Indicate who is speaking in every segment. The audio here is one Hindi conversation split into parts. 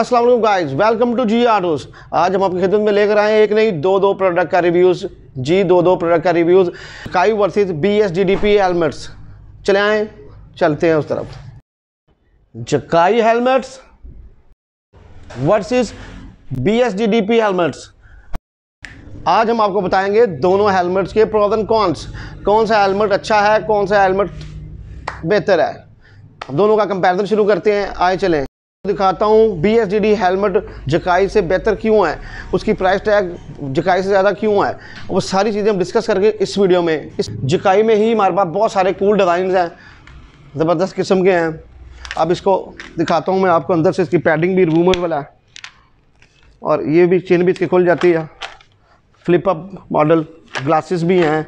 Speaker 1: Aslam guys welcome to G autos आज हम आपकी खिदमत में लेकर आए हैं एक नहीं दो दो प्रोडक्ट का रिव्यूज़ जी दो दो प्रोडक्ट का रिव्यूज़ काई versus B S D D P helmets चले आए चलते हैं उस तरफ जकाई helmets versus B S D D P helmets आज हम आपको बताएंगे दोनों हेलमेट्स के प्रोज एंड कौन सा हेलमेट अच्छा है कौन सा हेलमेट बेहतर है दोनों का कंपेरिजन शुरू करते हैं आए चलें दिखाता हूँ B S D D helmet जकाई से बेहतर क्यों है उसकी प्राइस टैग जकाई से ज़्यादा क्यों है वो सारी चीज़ें हम डिस्कस करके इस वीडियो में इस जकाई में ही हमारे पास बहुत सारे कूल डिज़ाइन हैं ज़बरदस्त किस्म के हैं अब इसको दिखाता हूँ मैं आपको अंदर से इसकी पैडिंग भी रूमर वाला है और ये भी चेन भी इसकी खुल जाती है फ्लिप अप मॉडल ग्लासेस भी हैं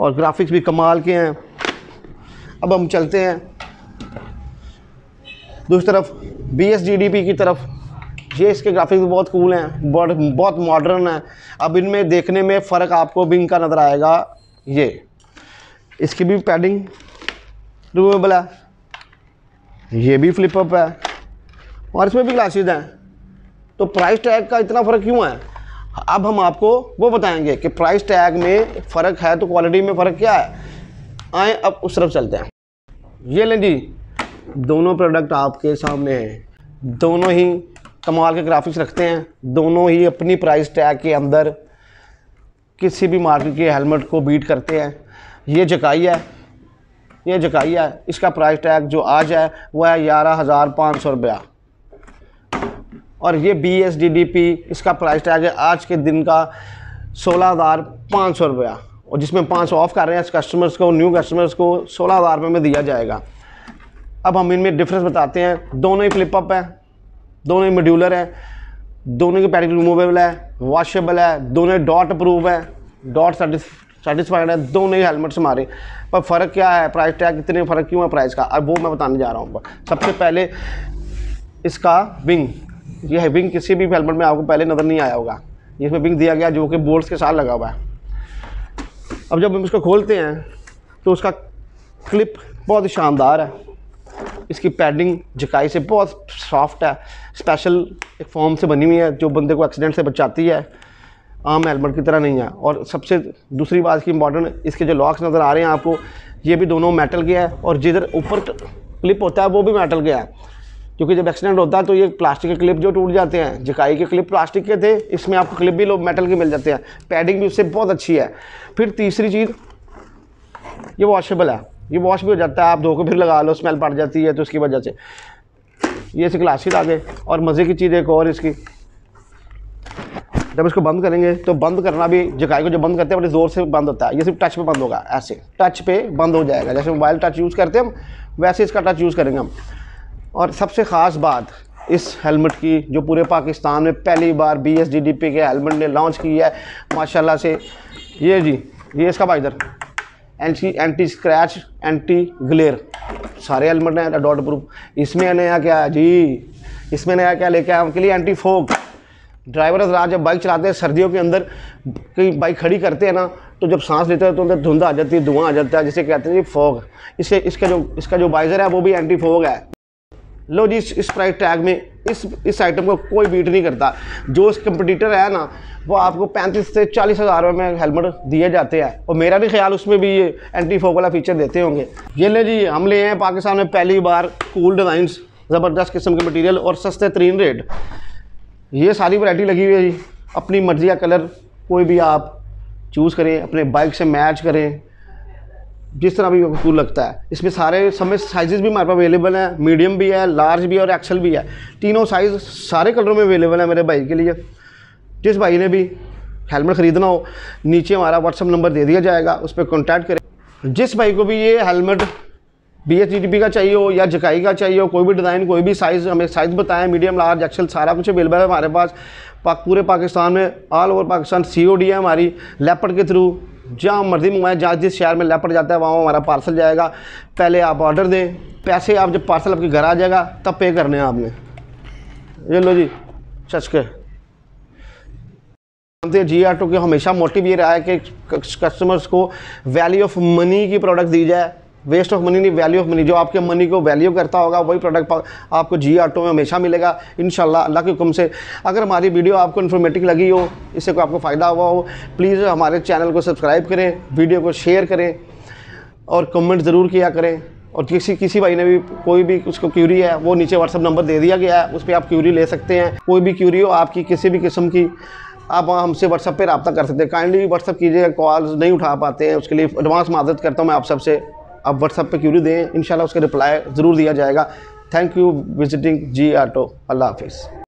Speaker 1: और ग्राफिक्स भी कमाल के हैं अब हम चलते हैं दूसरी तरफ B S G D P की तरफ ये इसके ग्राफिक्स बहुत कूल हैं बहुत बहुत मॉडर्न हैं अब इनमें देखने में फ़र्क आपको बिंग का नज़र आएगा ये इसकी भी पैडिंग रिमूवेबल है ये भी फ्लिप अप है और इसमें भी ग्लासेज हैं तो प्राइस टैग का इतना फ़र्क क्यों है अब हम आपको वो बताएंगे कि प्राइस टैग में फ़र्क है तो क्वालिटी में फ़र्क क्या है आए अब उस तरफ चलते हैं ये लें जी दोनों प्रोडक्ट आपके सामने हैं दोनों ही कमाल के ग्राफिक्स रखते हैं दोनों ही अपनी प्राइस टैग के अंदर किसी भी मार्केट के हेलमेट को बीट करते हैं ये जकाई है ये जकाई है इसका प्राइस टैग जो आज है वह है ग्यारह हज़ार पाँच सौ रुपया और ये B S D D P इसका प्राइस टैग है आज के दिन का सोलह हज़ार पाँच सौ रुपया और जिसमें पाँच सौ ऑफ कर रहे हैं कस्टमर्स को न्यू कस्टमर्स को सोलह हज़ार रुपये में दिया जाएगा अब हम इनमें डिफरेंस बताते हैं दोनों ही फ्लिप अप है दोनों ही मॉड्यूलर है दोनों की पैरिक रिमूवेबल है वॉशेबल है दोनों डॉट अप्रूव है डॉट सेटिस्फाइड है दोनों ही हेलमेट्स हमारे पर फ़र्क क्या है प्राइस टैग कितने फ़र्क क्यों है प्राइस का अब वो मैं बताने जा रहा हूँ सबसे पहले इसका विंग यह है विंग किसी भी हेलमेट में आपको पहले नज़र नहीं आया होगा इसमें विंग दिया गया जो कि बोल्ट्स के साथ लगा हुआ है अब जब हम इसको खोलते हैं तो उसका क्लिप बहुत शानदार है इसकी पैडिंग जकाई से बहुत सॉफ्ट है स्पेशल एक फॉर्म से बनी हुई है जो बंदे को एक्सीडेंट से बचाती है आम हेलमेट की तरह नहीं है और सबसे दूसरी बात की इम्पॉर्टेंट इसके जो लॉक्स नज़र आ रहे हैं आपको ये भी दोनों मेटल के हैं और जिधर ऊपर क्लिप होता है वो भी मेटल के है क्योंकि जब एक्सीडेंट होता है तो ये प्लास्टिक के क्लिप जो टूट जाते हैं जिकाई के क्लिप प्लास्टिक के थे इसमें आपको क्लिप भी लोग मेटल के मिल जाते हैं पैडिंग भी उससे बहुत अच्छी है फिर तीसरी चीज़ ये वॉशेबल है ये वॉश भी हो जाता है आप धो के फिर लगा लो स्मेल पड़ जाती है तो उसकी वजह से ये इसकी क्लासिक आ गए और मज़े की चीज़ एक और इसकी जब इसको बंद करेंगे तो बंद करना भी जगाई को जब बंद करते हैं बड़े ज़ोर से बंद होता है ये सिर्फ टच पे बंद होगा ऐसे टच पे बंद हो जाएगा जैसे मोबाइल टच यूज़ करते हैं हम वैसे इसका टच यूज़ करेंगे हम और सबसे ख़ास बात इस हेलमेट की जो पूरे पाकिस्तान में पहली बार B S D D P के हेलमेट ने लॉन्च की है माशाला से ये जी ये इसका भाई anti anti scratch anti glare सारे हेलमेट हैं डॉट प्रूफ इसमें नया क्या जी इसमें नया क्या लेके आया उनके लिए एंटी फोक ड्राइवर रात जब बाइक चलाते हैं सर्दियों के अंदर कहीं बाइक खड़ी करते हैं ना तो जब सांस लेते हैं तो अंदर धुंध आ जाती है धुआं आ जाता है जिसे कहते हैं जी फोग इसे इसका जो इसका जो बाइज़र है वो भी एंटी फोग है लो जी इस प्राइस टैग में इस इस आइटम को कोई बीट नहीं करता जो इस कंपटीटर है ना वो आपको पैंतीस से चालीस हज़ार रुपये में हेलमेट दिए जाते हैं और मेरा भी ख्याल उसमें भी ये एंटी फोक वाला फीचर देते होंगे ये ले जी हम ले हैं पाकिस्तान में पहली बार कूल डिज़ाइंस ज़बरदस्त किस्म के मटेरियल और सस्ते तरीन रेट ये सारी वरायटी लगी हुई है जी अपनी मर्ज़ी का कलर कोई भी आप चूज़ करें अपने बाइक से मैच करें जिस तरह भी कूल लगता है इसमें सारे समय साइजेस भी हमारे पास अवेलेबल हैं मीडियम भी है लार्ज भी है और एक्सल भी है तीनों साइज़ सारे कलरों में अवेलेबल है मेरे भाई के लिए जिस भाई ने भी हेलमेट ख़रीदना हो नीचे हमारा व्हाट्सअप नंबर दे दिया जाएगा उस पर कॉन्टैक्ट करें जिस भाई को भी ये हेलमेट बी एच टी का चाहिए हो या जकाई का चाहिए हो कोई भी डिज़ाइन कोई भी साइज़ हमें साइज़ बताएं मीडियम लार्ज एक्सल सारा कुछ अवेलेबल है हमारे पास पा पूरे पाकिस्तान में all over Pakistan C O D है हमारी लेपर्ड के थ्रू जहाँ मर्ज़ी मंगवाएं जहाँ जिस शहर में लेपर जाता है वहाँ हमारा पार्सल जाएगा पहले आप ऑर्डर दें पैसे आप जब पार्सल आपके घर आ जाएगा तब पे करने हैं आपने ये लो जी चचके जी आटो के हमेशा मोटिव ये रहा है कि कस्टमर्स को वैल्यू ऑफ मनी की प्रोडक्ट दी जाए वेस्ट ऑफ मनी नहीं वैल्यू ऑफ मनी जो आपके मनी को वैल्यू करता होगा वही प्रोडक्ट आपको जी ऑटो में हमेशा मिलेगा इन अल्लाह के हुक्म से अगर हमारी वीडियो आपको इन्फॉर्मेटिव लगी हो इससे कोई आपको फ़ायदा हुआ हो प्लीज़ हमारे चैनल को सब्सक्राइब करें वीडियो को शेयर करें और कमेंट ज़रूर किया करें और किसी किसी भाई ने भी कोई भी उसको क्यूरी है वो नीचे व्हाट्सअप नंबर दे दिया गया है उस पर आप क्यूरी ले सकते हैं कोई भी क्यूरी हो आपकी किसी भी किस्म की आप हमसे व्हाट्सअप पे रबता कर सकते हैं काइंडली व्हाट्सअप कीजिए कॉल्स नहीं उठा पाते हैं उसके लिए एडवांस मदद करता हूँ मैं आप सबसे आप व्हाट्सएप पे क्यूरी दें इन उसका रिप्लाई ज़रूर दिया जाएगा thank you visiting G auto अल्लाह हाफिज़